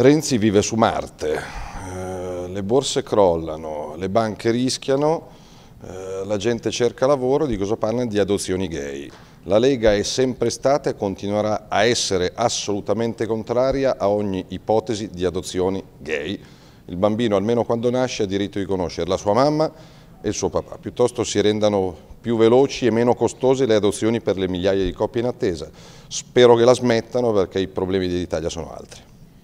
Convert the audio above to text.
Renzi vive su Marte, eh, le borse crollano, le banche rischiano, eh, la gente cerca lavoro, di cosa parla? Di adozioni gay. La Lega è sempre stata e continuerà a essere assolutamente contraria a ogni ipotesi di adozioni gay. Il bambino, almeno quando nasce, ha diritto di conoscere la sua mamma e il suo papà. Piuttosto si rendano più veloci e meno costose le adozioni per le migliaia di coppie in attesa. Spero che la smettano perché i problemi dell'Italia sono altri.